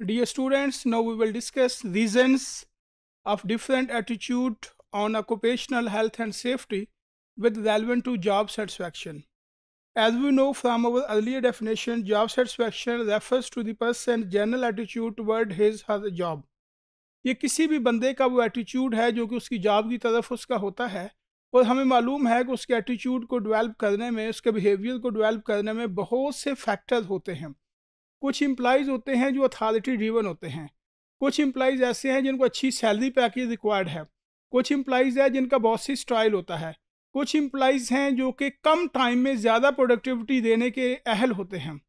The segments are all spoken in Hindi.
Dear students, now we will discuss reasons of different attitude on occupational health and safety with relevant to job satisfaction. As we know from our earlier definition, job satisfaction refers to the person's general attitude toward his or her job. ye kisi bhi bande ka wo attitude hai jo ki uski job ki taraf uska hota hai aur hame maloom hai ki uske attitude ko develop karne mein uske behavior ko develop karne mein bahut se factors hote hain कुछ एम्प्लॉयज़ होते हैं जो अथॉरिटी ड्रीवन होते हैं कुछ एम्प्लॉयज़ ऐसे हैं जिनको अच्छी सैलरी पैकेज रिक्वायर्ड है कुछ एम्प्लॉयज़ है जिनका बहुत सी स्ट्राइल होता है कुछ एम्प्लॉयज़ हैं जो कि कम टाइम में ज़्यादा प्रोडक्टिविटी देने के अहल होते हैं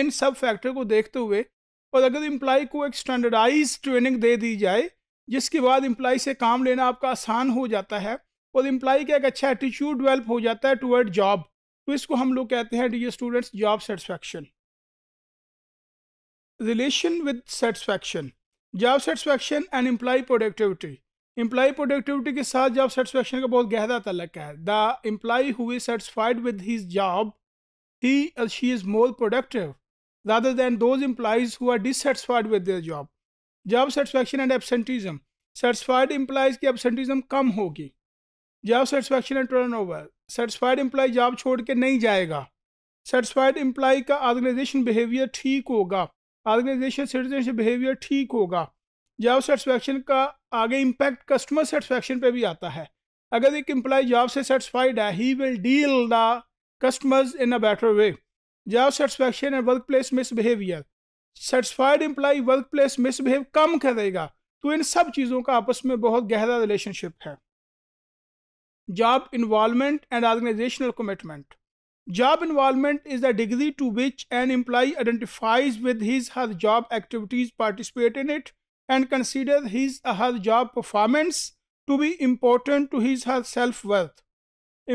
इन सब फैक्टर को देखते हुए और अगर एम्प्लॉय को एक स्टैंडर्डाइज ट्रेनिंग दे दी जाए जिसके बाद एम्प्लॉय से काम लेना आपका आसान हो जाता है और एम्प्लॉय का एक अच्छा एटीट्यूड डेवलप हो जाता है टूवर्ड जॉब तो इसको हम लोग कहते हैं the students job satisfaction relation with satisfaction job satisfaction and employee productivity employee productivity के साथ जॉब सेटिस्फेक्शन का बहुत गहरा तलक है the employee who is satisfied with his job he और she is more productive rather than those employees who are dissatisfied with their job. Job satisfaction and absenteeism. Satisfied employees की absenteeism कम होगी Job satisfaction and turnover. Satisfied employee job छोड़ के नहीं जाएगा Satisfied employee का organization behavior ठीक होगा ऑर्गेनाइजेशन सिटीजनशिप बिहेवियर ठीक होगा जॉब सेटिसफेक्शन का आगे इम्पैक्ट कस्टमर सेटिसफेक्शन पे भी आता है अगर एक एम्प्लॉय जॉब से सेटिस्फाइड है he will deal the customers in a better way job satisfaction and work place misbehaviour satisfied employee work place misbehave कम करेगा तो इन सब चीज़ों का आपस में बहुत गहरा रिलेशनशिप है job involvement and organisational commitment Job involvement is the degree to which an employee identifies with his her job activities, participate in it, and consider his her job performance to be important to his her self worth.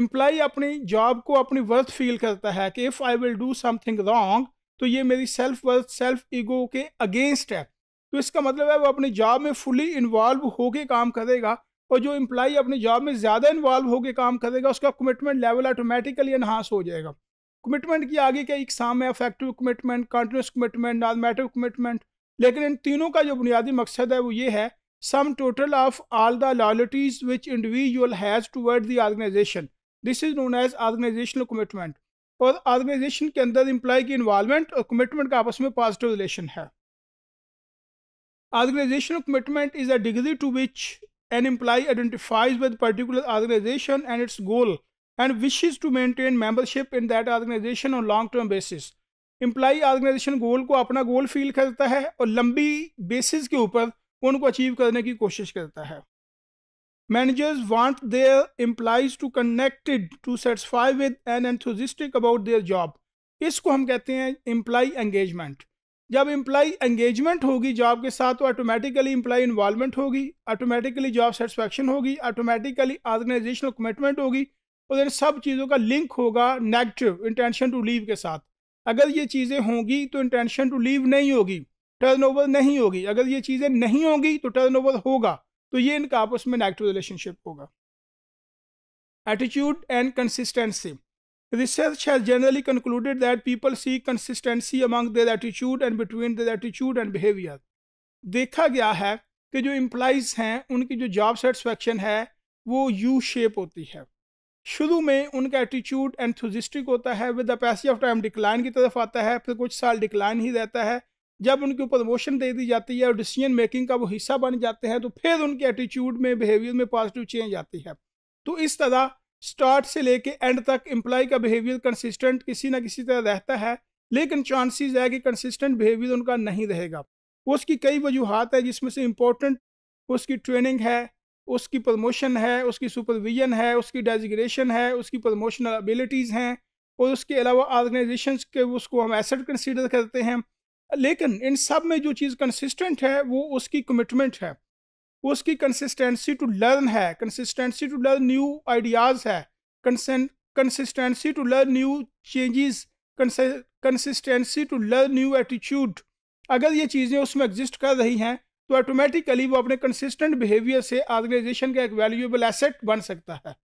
Employee अपनी जॉब को अपनी वर्थ फील करता है कि if I will do something wrong तो ये मेरी सेल्फ वर्थ सेल्फ ईगो के अगेंस्ट है तो इसका मतलब है वो अपनी जॉब में फुली इन्वॉल्व होके काम करेगा और जो एम्प्लॉई अपनी जॉब में ज़्यादा इन्वॉल्व होकर काम करेगा उसका कमिटमेंट लेवल ऑटोमेटिकली इन्हांस हो जाएगा कमिटमेंट की आगे के इकसाम है affective commitment continuous commitment normative commitment लेकिन इन तीनों का जो बुनियादी मकसद है वो ये है sum total of all the loyalties which individual has toward the organisation this is known as organisational commitment और ऑर्गेनाइजेशन के अंदर एम्प्लॉय की इन्वॉलमेंट और कमिटमेंट का आपस में पॉजिटिव रिलेशन है organisational commitment is a degree to which An employee identifies with particular organization and its goal and wishes to maintain membership in that organization on long term basis. Employee organisation goal को अपना गोल फील करता है और लंबी बेसिस के ऊपर उनको अचीव करने की कोशिश करता है managers want their employees to connected to satisfy with an enthusiastic about their job इसको हम कहते हैं एम्प्लाई एंगेजमेंट जब इम्प्लाई एंगेजमेंट होगी जॉब के साथ तो ऑटोमेटिकली इम्प्लाई इन्वॉलमेंट होगी ऑटोमेटिकली जॉब सेटिस्फेक्शन होगी ऑटोमेटिकली ऑर्गेनाइजेशनल कमिटमेंट होगी और इन सब चीज़ों का लिंक होगा नेगेटिव इंटेंशन टू लीव के साथ अगर ये चीज़ें होंगी तो इंटेंशन टू लीव नहीं होगी टर्न नहीं होगी अगर ये चीज़ें नहीं होंगी तो टर्न होगा तो ये इनका आपस में नेगेटिव रिलेशनशिप होगा attitude and consistency Research has generally concluded that people seek consistency among their attitude and between their attitude and behavior. देखा गया है कि जो एम्प्लाइज हैं उनकी जो जॉब सेटिस्फेक्शन है वो यू शेप होती है शुरू में उनका एटीट्यूड एंथुजिस्टिक होता है with the pace of time decline की तरफ आता है फिर कुछ साल डिक्लाइन ही रहता है जब उनकी प्रमोशन दे दी जाती है और डिसीजन मेकिंग का वो हिस्सा बन जाते हैं तो फिर उनके एटीट्यूड में बिहेवियर में पॉजिटिव चेंज आती है तो इस तरह स्टार्ट से लेके एंड तक एम्प्लाई का बिहेवियर कंसिस्टेंट किसी ना किसी तरह रहता है लेकिन चांसेस है कि कंसिस्टेंट बिहेवियर उनका नहीं रहेगा उसकी कई वजूहत है जिसमें से इम्पोर्टेंट उसकी ट्रेनिंग है उसकी प्रमोशन है उसकी सुपरविजन है उसकी डेजिग्रेशन है उसकी प्रमोशनल एबिलिटीज़ हैं और उसके अलावा ऑर्गेनाइजेशन के उसको हम एसेट कंसिडर करते हैं लेकिन इन सब में जो चीज़ कंसिस्टेंट है वो उसकी कमिटमेंट है उसकी कंसिस्टेंसी टू लर्न है consistency to learn new ideas है consistency to learn new changes consistency to learn new attitude अगर ये चीज़ें उसमें एग्जिस्ट कर रही हैं तो ऑटोमेटिकली वो अपने कंसिस्टेंट बिहेवियर से ऑर्गेनाइजेशन का एक वैल्यूएबल एसेट बन सकता है